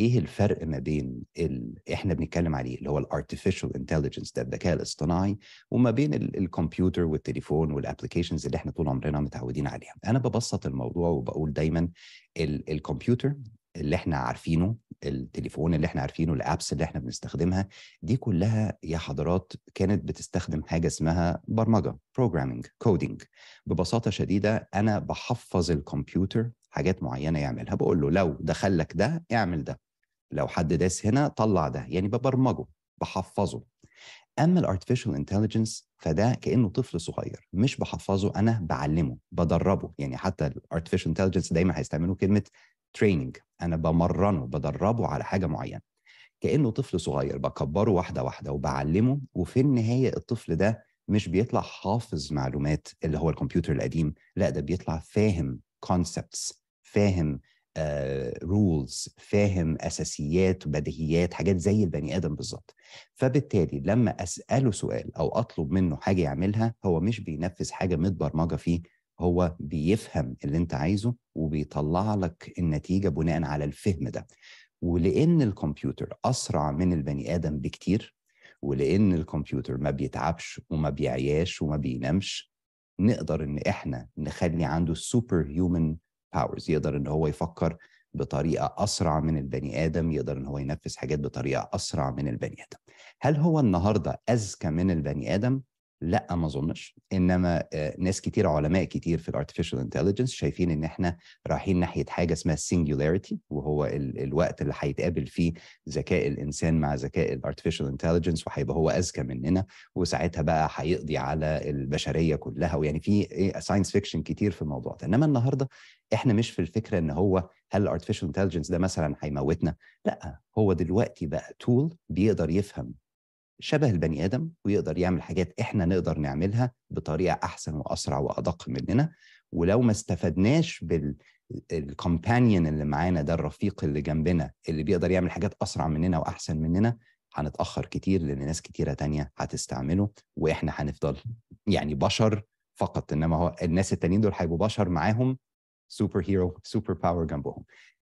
ايه الفرق ما بين ال... احنا بنتكلم عليه اللي هو الارتفيشال انتليجنس ده الذكاء الاصطناعي وما بين الكمبيوتر والتليفون والابلكيشنز اللي احنا طول عمرنا متعودين عليها انا ببسط الموضوع وبقول دايما ال... الكمبيوتر اللي احنا عارفينه التليفون اللي احنا عارفينه الابس اللي احنا بنستخدمها دي كلها يا حضرات كانت بتستخدم حاجه اسمها برمجه بروجرامينج كودينج ببساطه شديده انا بحفظ الكمبيوتر حاجات معينه يعملها بقول له لو دخل لك ده اعمل ده لو حد داس هنا طلع ده يعني ببرمجه بحفظه اما الارتفيشال انتليجنس فده كانه طفل صغير مش بحفظه انا بعلمه بدربه يعني حتى الارتفيشال انتليجنس دايما هيستعملوا كلمه تريننج انا بمرنه بدربه على حاجه معينه كانه طفل صغير بكبره واحده واحده وبعلمه وفي النهايه الطفل ده مش بيطلع حافظ معلومات اللي هو الكمبيوتر القديم لا ده بيطلع فاهم كونسبتس فاهم رولز آه، uh, فاهم اساسيات بديهيات حاجات زي البني ادم بالظبط فبالتالي لما اساله سؤال او اطلب منه حاجه يعملها هو مش بينفذ حاجه متبرمجه فيه هو بيفهم اللي انت عايزه وبيطلع لك النتيجه بناء على الفهم ده ولان الكمبيوتر اسرع من البني ادم بكتير ولان الكمبيوتر ما بيتعبش وما بيعياش وما بينامش نقدر ان احنا نخلي عنده سوبر هيومن باورز يقدر ان هو يفكر بطريقه اسرع من البني ادم يقدر ان هو ينفذ حاجات بطريقه اسرع من البني ادم هل هو النهارده اذكى من البني ادم لا ما اظنش انما آه، ناس كتير علماء كتير في الارتفيشال انتليجنس شايفين ان احنا رايحين ناحيه حاجه اسمها السنجولاريتي وهو ال الوقت اللي هيتقابل فيه ذكاء الانسان مع ذكاء الارتفيشال انتليجنس وهيبقى هو اذكى مننا وساعتها بقى هيقضي على البشريه كلها ويعني في ساينس فيكشن كتير في الموضوع ده انما النهارده احنا مش في الفكره ان هو هل الارتفيشال انتليجنس ده مثلا هيموتنا لا هو دلوقتي بقى تول بيقدر يفهم شبه البني ادم ويقدر يعمل حاجات احنا نقدر نعملها بطريقه احسن واسرع وادق مننا ولو ما استفدناش بالكومبانيون اللي معانا ده الرفيق اللي جنبنا اللي بيقدر يعمل حاجات اسرع مننا واحسن مننا هنتاخر كتير لان ناس كتيره تانية هتستعمله واحنا هنفضل يعني بشر فقط انما هو الناس التانيين دول هيبقوا بشر معاهم سوبر هيرو سوبر باور جنبهم